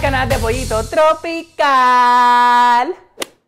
canal de Pollito Tropical.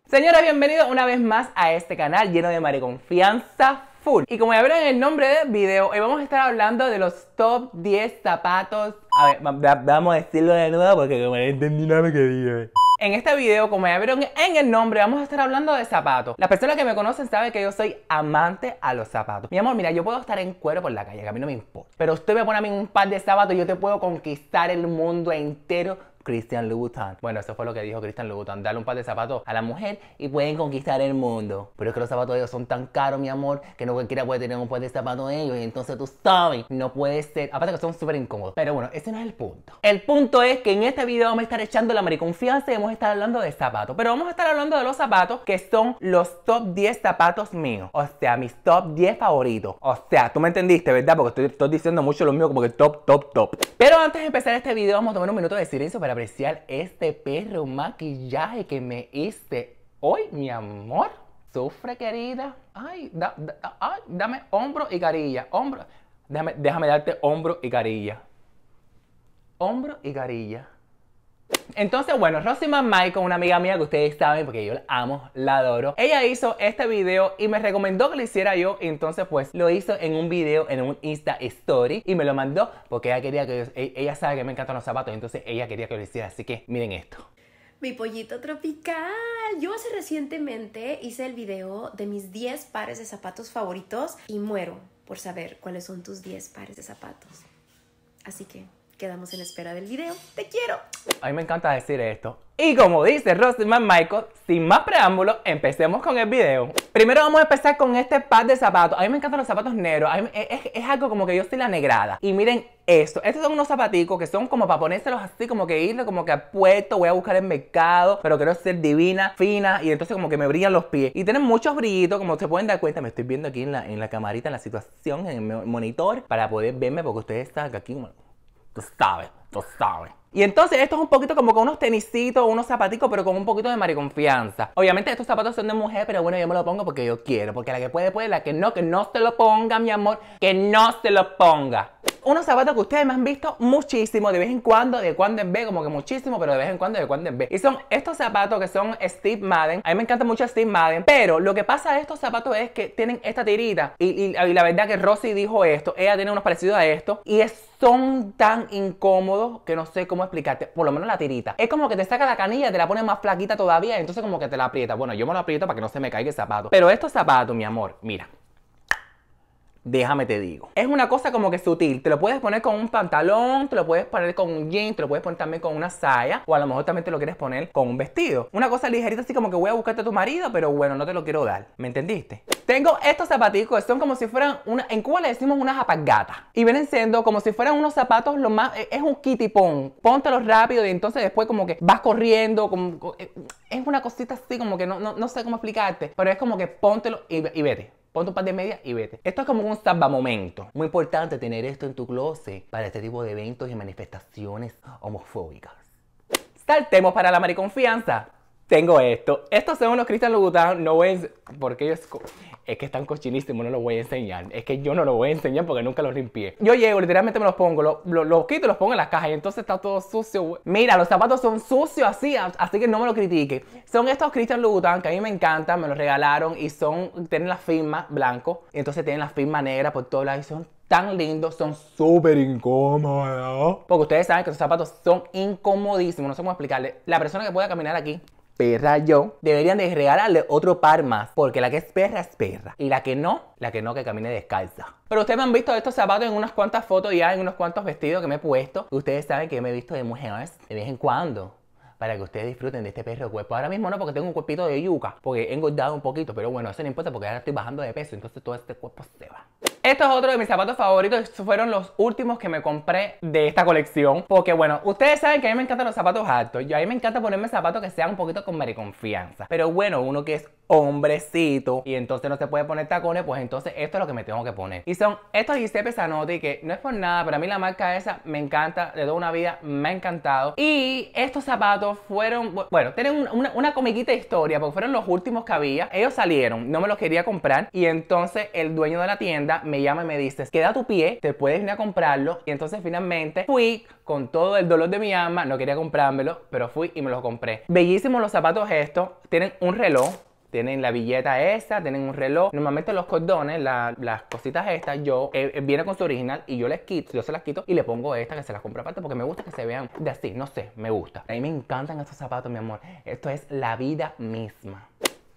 Señora, bienvenidos una vez más a este canal lleno de confianza full. Y como ya vieron en el nombre del video, hoy vamos a estar hablando de los top 10 zapatos. A ver, vamos a decirlo de nuevo porque como no entendí nada que dije. En este video, como ya vieron en el nombre, vamos a estar hablando de zapatos. Las personas que me conocen saben que yo soy amante a los zapatos. Mi amor, mira, yo puedo estar en cuero por la calle, que a mí no me importa. Pero usted me pone a mí un par de zapatos y yo te puedo conquistar el mundo entero Christian Louboutin. Bueno, eso fue lo que dijo Christian Louboutin. Dale un par de zapatos a la mujer y pueden conquistar el mundo. Pero es que los zapatos de ellos son tan caros, mi amor, que no cualquiera puede tener un par de zapatos de ellos. Y entonces tú sabes, no puede ser. Aparte que son súper incómodos. Pero bueno, ese no es el punto. El punto es que en este video vamos a estar echando la mariconfianza y vamos a estar hablando de zapatos. Pero vamos a estar hablando de los zapatos que son los top 10 zapatos míos. O sea, mis top 10 favoritos. O sea, tú me entendiste, ¿verdad? Porque estoy, estoy diciendo mucho lo mío como que top, top, top. Pero antes de empezar este video, vamos a tomar un minuto de silencio apreciar este perro maquillaje que me hice hoy, mi amor. Sufre, querida. Ay, dame hombro y carilla. Hombro. Déjame, déjame darte hombro y carilla. Hombro y carilla. Entonces, bueno, Rosy Mamay con una amiga mía que ustedes saben, porque yo la amo, la adoro. Ella hizo este video y me recomendó que lo hiciera yo. entonces, pues, lo hizo en un video, en un Insta Story. Y me lo mandó porque ella quería que... Yo, e, ella sabe que me encantan los zapatos, entonces ella quería que lo hiciera. Así que miren esto. Mi pollito tropical. Yo hace recientemente hice el video de mis 10 pares de zapatos favoritos y muero por saber cuáles son tus 10 pares de zapatos. Así que Quedamos en espera del video. ¡Te quiero! A mí me encanta decir esto Y como dice Rosemary Michael, sin más preámbulos, empecemos con el video. Primero vamos a empezar con este par de zapatos. A mí me encantan los zapatos negros. es, algo como que yo soy la negrada. Y miren esto. Estos son unos zapaticos que son como para ponérselos así, como que irlo como que al puesto, Voy a buscar el mercado, pero quiero ser divina, fina. Y entonces como que me brillan los pies. Y tienen muchos brillitos, como se pueden dar cuenta. Me estoy viendo aquí en la, en la camarita, en la situación, en el monitor, para poder verme porque ustedes están aquí como... Tú sabes, tú sabes. Y entonces esto es un poquito como con unos tenisitos, unos zapaticos, pero con un poquito de mariconfianza. Obviamente estos zapatos son de mujer, pero bueno, yo me los pongo porque yo quiero. Porque la que puede, puede, la que no, que no se lo ponga, mi amor. Que no se lo ponga. Unos zapatos que ustedes me han visto muchísimo, de vez en cuando, de cuando en vez, como que muchísimo, pero de vez en cuando, de cuando en vez. Y son estos zapatos que son Steve Madden. A mí me encanta mucho Steve Madden, pero lo que pasa de estos zapatos es que tienen esta tirita. Y, la verdad que Rosy dijo esto, ella tiene unos parecidos a esto. Y es son tan incómodos que no sé cómo explicarte. Por lo menos la tirita. Es como que te saca la canilla, te la pone más flaquita todavía, entonces como que te la aprieta. Bueno, yo me la aprieto para que no se me caiga el zapato. Pero estos zapatos, mi amor, mira, déjame te digo. Es una cosa como que sutil, te lo puedes poner con un pantalón, te lo puedes poner con un jean, te lo puedes poner también con una saya o a lo mejor también te lo quieres poner con un vestido. Una cosa ligerita así como que voy a buscarte a tu marido, pero bueno, no te lo quiero dar. ¿Me entendiste? Tengo estos zapaticos, son como si fueran una, en Cuba le decimos unas apagatas y vienen siendo como si fueran unos zapatos lo más, eh, es un kitty pon, póntelos rápido y entonces después como que vas corriendo, como, eh, es una cosita así como que no, no, sé cómo explicarte, pero es como que póntelo y vete. Pon tu par de medias y vete. Esto es como un momento, Muy importante tener esto en tu closet para este tipo de eventos y manifestaciones homofóbicas. Saltemos para la mariconfianza tengo esto. Estos son unos Cristian Louboutin, no voy a... Porque ellos... Es que están cochinísimos, no los voy a enseñar. Es que yo no los voy a enseñar porque nunca los limpié. Yo llego, literalmente me los pongo, los, quito y los pongo en las cajas y entonces está todo sucio. Mira, los zapatos son sucios así, así que no me lo critique. Son estos Cristian Louboutin que a mí me encantan, me los regalaron y son... Tienen la firma blanco, y entonces tienen la firma negra por todos lados y son tan lindos, son súper incómodos. Porque ustedes saben que los zapatos son incomodísimos, no sé cómo explicarles. La persona que pueda caminar aquí perra yo, deberían de regalarle otro par más, porque la que es perra es perra. Y la que no, la que no, que camine descalza. Pero ustedes me han visto estos zapatos en unas cuantas fotos ya, en unos cuantos vestidos que me he puesto. Ustedes saben que yo me he visto de mujeres de vez en cuando para que ustedes disfruten de este perro cuerpo. Ahora mismo no, porque tengo un cuerpito de yuca, porque he engordado un poquito, pero bueno, eso no importa porque ahora estoy bajando de peso, entonces todo este cuerpo se va. Esto es otro de mis zapatos favoritos. Estos fueron los últimos que me compré de esta colección. Porque bueno, ustedes saben que a mí me encantan los zapatos altos. Y a mí me encanta ponerme zapatos que sean un poquito con confianza. Pero bueno, uno que es hombrecito y entonces no se puede poner tacones, pues entonces esto es lo que me tengo que poner. Y son estos Giuseppe Zanotti que no es por nada, pero a mí la marca esa me encanta, de toda una vida me ha encantado. Y estos zapatos fueron, bueno, tienen una, comiquita historia porque fueron los últimos que había. Ellos salieron, no me los quería comprar y entonces el dueño de la tienda me llama y me dice, queda tu pie, te puedes venir a comprarlo. Y entonces finalmente fui con todo el dolor de mi alma, no quería comprármelo, pero fui y me lo compré. Bellísimos los zapatos estos, tienen un reloj, tienen la billeta esa, tienen un reloj. Normalmente los cordones, las cositas estas, yo eh, eh, viene con su original y yo les quito, yo se las quito y le pongo esta que se las compra aparte porque me gusta que se vean de así, no sé, me gusta. A mí me encantan estos zapatos, mi amor. Esto es la vida misma.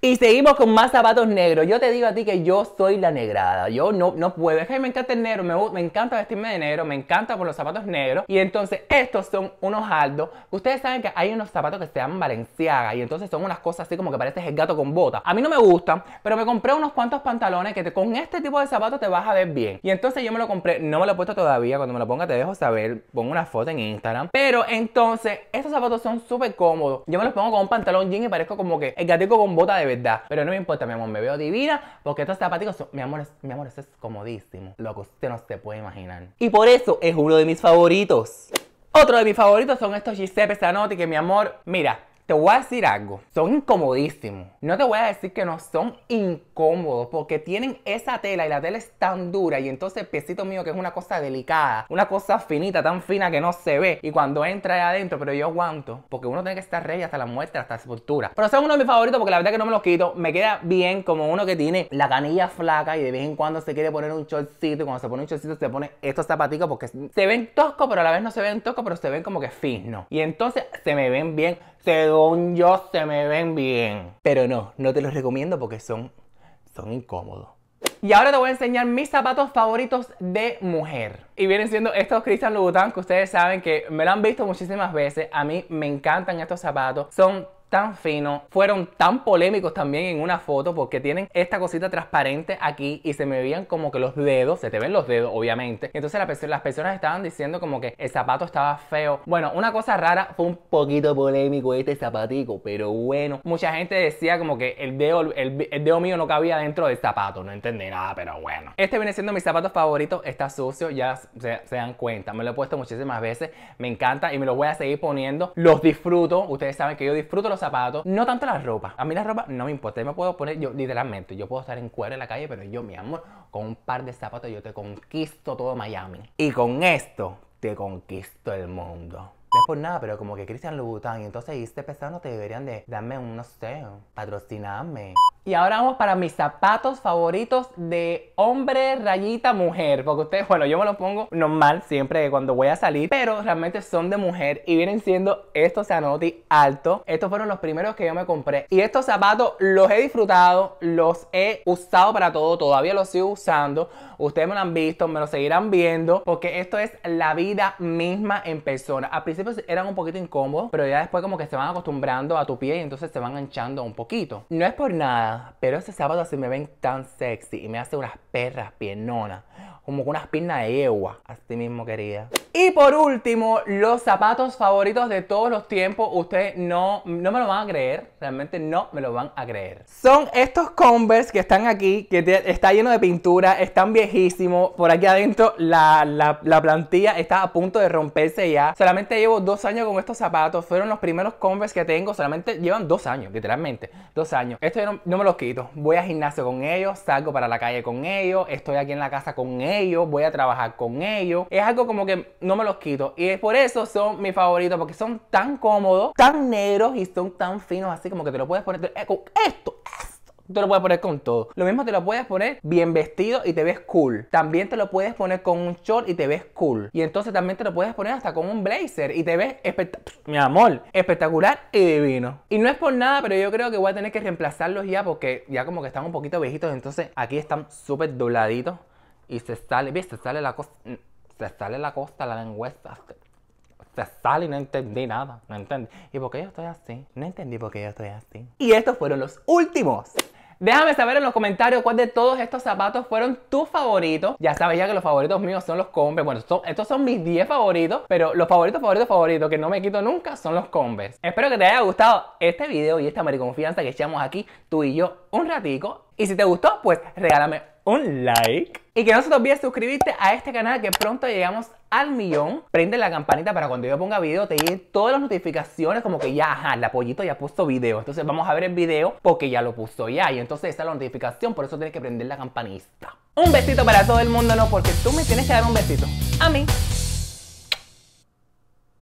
Y seguimos con más zapatos negros. Yo te digo a ti que yo soy la negrada. Yo no, no puedo. Es que me encanta el negro, me, me encanta vestirme de negro, me encanta por los zapatos negros. Y entonces estos son unos aldos. Ustedes saben que hay unos zapatos que se llaman Valenciaga y entonces son unas cosas así como que pareces el gato con bota. A mí no me gustan, pero me compré unos cuantos pantalones que con este tipo de zapatos te vas a ver bien. Y entonces yo me lo compré, no me lo he puesto todavía. Cuando me lo ponga te dejo saber, pongo una foto en Instagram. Pero entonces, estos zapatos son súper cómodos. Yo me los pongo con un pantalón jean y parezco como que el gatico con bota de pero no me importa, mi amor, me veo divina porque estos zapaticos son... Mi amor, mi amor, es comodísimo. Lo que usted no se puede imaginar. Y por eso es uno de mis favoritos. Otro de mis favoritos son estos Giuseppe Zanotti que, mi amor, mira, te voy a decir algo, son incomodísimos. No te voy a decir que no son incómodos porque tienen esa tela y la tela es tan dura y entonces el piecito mío que es una cosa delicada, una cosa finita, tan fina que no se ve y cuando entra ahí adentro, pero yo aguanto porque uno tiene que estar rey hasta la muerte, hasta la sepultura. Pero son uno de mis favoritos porque la verdad que no me los quito, me queda bien como uno que tiene la canilla flaca y de vez en cuando se quiere poner un shortcito y cuando se pone un shortcito se pone estos zapatitos porque se ven tosco, pero a la vez no se ven toscos pero se ven como que finos y entonces se me ven bien según yo se me ven bien. Pero no, no te los recomiendo porque son, son incómodos. Y ahora te voy a enseñar mis zapatos favoritos de mujer. Y vienen siendo estos Christian Louboutin que ustedes saben que me lo han visto muchísimas veces. A mí me encantan estos zapatos. Son tan fino, fueron tan polémicos también en una foto porque tienen esta cosita transparente aquí y se me veían como que los dedos, se te ven los dedos obviamente. Entonces las personas estaban diciendo como que el zapato estaba feo. Bueno, una cosa rara, fue un poquito polémico este zapatico, pero bueno, mucha gente decía como que el dedo, el, dedo mío no cabía dentro del zapato, no entendí nada, pero bueno. Este viene siendo mi zapato favorito, está sucio, ya se, dan cuenta, me lo he puesto muchísimas veces, me encanta y me lo voy a seguir poniendo. Los disfruto, ustedes saben que yo disfruto los zapatos, no tanto la ropa. A mí la ropa no me importa, yo me puedo poner, yo literalmente, yo puedo estar en cuero en la calle, pero yo, mi amor, con un par de zapatos yo te conquisto todo Miami. Y con esto te conquisto el mundo. No es por nada, pero como que Cristian Louboutin y entonces este pesado no te deberían de darme un, no sé, patrocinarme. Y ahora vamos para mis zapatos favoritos de hombre rayita mujer. Porque ustedes, bueno, yo me los pongo normal siempre cuando voy a salir. Pero realmente son de mujer y vienen siendo estos Zanotti alto Estos fueron los primeros que yo me compré. Y estos zapatos los he disfrutado, los he usado para todo. Todavía los sigo usando. Ustedes me lo han visto, me lo seguirán viendo. Porque esto es la vida misma en persona. Al principio eran un poquito incómodos, pero ya después como que se van acostumbrando a tu pie y entonces se van anchando un poquito. No es por nada pero ese sábado se me ven tan sexy y me hace unas perras pienonas como con unas piernas de yegua. Así mismo, querida. Y por último, los zapatos favoritos de todos los tiempos. Ustedes no, no me lo van a creer. Realmente no me lo van a creer. Son estos Converse que están aquí, que está lleno de pintura, están viejísimos. Por aquí adentro la, plantilla está a punto de romperse ya. Solamente llevo dos años con estos zapatos. Fueron los primeros Converse que tengo. Solamente llevan dos años, literalmente. Dos años. Esto yo no, no me los quito. Voy al gimnasio con ellos, salgo para la calle con ellos, estoy aquí en la casa con ellos yo voy a trabajar con ellos. Es algo como que no me los quito. Y es por eso son mis favoritos, porque son tan cómodos, tan negros y son tan finos, así como que te lo puedes poner eh, con esto, esto te lo puedes poner con todo. Lo mismo te lo puedes poner bien vestido y te ves cool. También te lo puedes poner con un short y te ves cool. Y entonces también te lo puedes poner hasta con un blazer y te ves espectacular. Mi amor, espectacular y divino. Y no es por nada, pero yo creo que voy a tener que reemplazarlos ya porque ya como que están un poquito viejitos. Entonces aquí están súper dobladitos. Y se sale, ¿ves? Se sale la cosa, mm, se sale la costa, la lengüeta. Se, sale y no entendí nada, no entendí. ¿Y por qué yo estoy así? No entendí por qué yo estoy así. Y estos fueron los últimos. Déjame saber en los comentarios cuál de todos estos zapatos fueron tus favoritos. Ya sabes ya que los favoritos míos son los Converse. Bueno, estos son mis 10 favoritos, pero los favoritos, favoritos, favoritos que no me quito nunca son los Converse. Espero que te haya gustado este video y esta mariconfianza que echamos aquí tú y yo un ratico. Y si te gustó, pues regálame un like. Y que no se te olvide suscribirte a este canal que pronto llegamos al millón. Prende la campanita para cuando yo ponga video te lleguen todas las notificaciones como que ya, ajá, la pollito ya puso video. Entonces vamos a ver el video porque ya lo puso ya. Y entonces esa la notificación, por eso tienes que prender la campanita. Un besito para todo el mundo, no, porque tú me tienes que dar un besito. A mí.